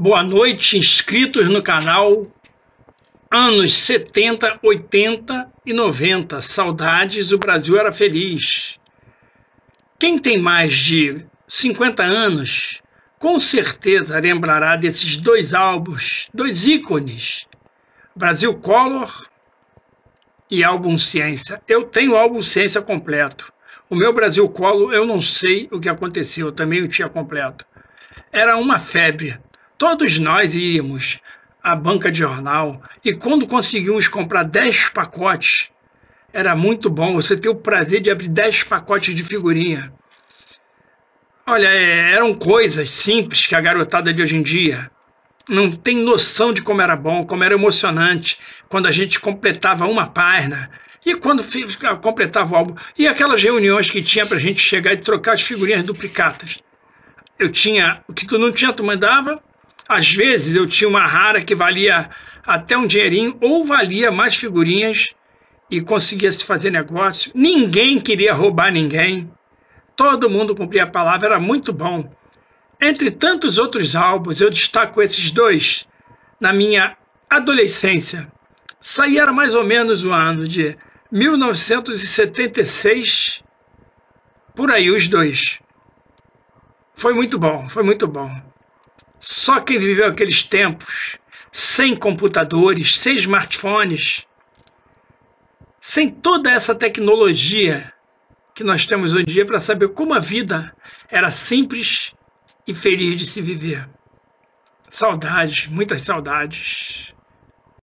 Boa noite, inscritos no canal. Anos 70, 80 e 90. Saudades, o Brasil era feliz. Quem tem mais de 50 anos, com certeza lembrará desses dois álbuns, dois ícones. Brasil Color e álbum Ciência. Eu tenho o álbum Ciência completo. O meu Brasil Color, eu não sei o que aconteceu, também o tinha completo. Era uma febre Todos nós íamos à banca de jornal e quando conseguimos comprar 10 pacotes, era muito bom você ter o prazer de abrir 10 pacotes de figurinha. Olha, é, eram coisas simples que a garotada de hoje em dia não tem noção de como era bom, como era emocionante quando a gente completava uma página e quando completava o álbum. E aquelas reuniões que tinha para a gente chegar e trocar as figurinhas duplicatas. Eu tinha o que tu não tinha, tu mandava, às vezes eu tinha uma rara que valia até um dinheirinho ou valia mais figurinhas e conseguia se fazer negócio. Ninguém queria roubar ninguém. Todo mundo cumpria a palavra, era muito bom. Entre tantos outros álbuns, eu destaco esses dois. Na minha adolescência, saí era mais ou menos o ano de 1976, por aí os dois. Foi muito bom, foi muito bom. Só quem viveu aqueles tempos sem computadores, sem smartphones, sem toda essa tecnologia que nós temos hoje em dia para saber como a vida era simples e feliz de se viver. Saudades, muitas saudades.